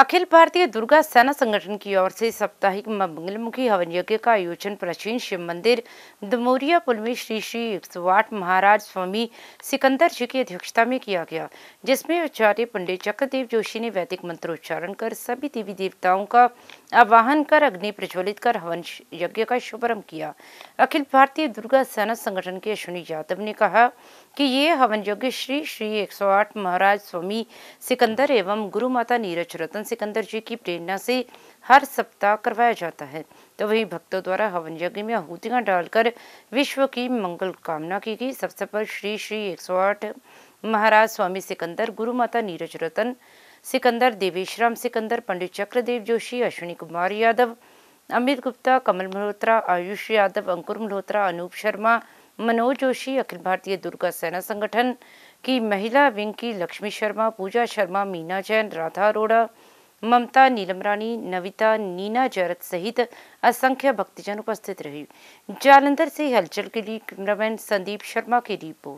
अखिल भारतीय दुर्गा सेना संगठन की ओर से साप्ताहिक मंगलमुखी हवन यज्ञ का आयोजन प्राचीन शिव मंदिर दमोरिया पुल में श्री श्री एक महाराज स्वामी सिकंदर जी की अध्यक्षता में किया गया जिसमें आचार्य पंडित चक्रदेव जोशी ने वैदिक मंत्रोच्चारण कर सभी देवी देवताओं का आवाहन कर अग्नि प्रज्वलित कर हवन यज्ञ का शुभारंभ किया अखिल भारतीय दुर्गा सेना संगठन के अश्विनी यादव ने कहा कि ये हवन यज्ञ श्री श्री एक महाराज स्वामी सिकंदर एवं गुरु माता नीरज रतन सिकंदर जी की प्रेरणा से हर सप्ताह करवाया जाता है तो वहीं भक्तों द्वारा हवन यज्ञ में आहूतियाँ डालकर विश्व की मंगल कामना की गई सबसे पर श्री श्री एक महाराज स्वामी सिकंदर गुरु माता नीरज रतन सिकंदर देवेशराम सिकंदर पंडित चक्रदेव जोशी अश्विनी कुमार यादव अमित गुप्ता कमल मल्होत्रा आयुष यादव अंकुर मल्होत्रा अनूप शर्मा मनोज जोशी अखिल भारतीय दुर्गा सेना संगठन की महिला विंग की लक्ष्मी शर्मा पूजा शर्मा मीना जैन राधा अरोड़ा ममता नीलम रानी नविता नीना जरत सहित असंख्य भक्तजन उपस्थित रहे जालंधर से हलचल के लिए कैमरामैन संदीप शर्मा की रिपोर्ट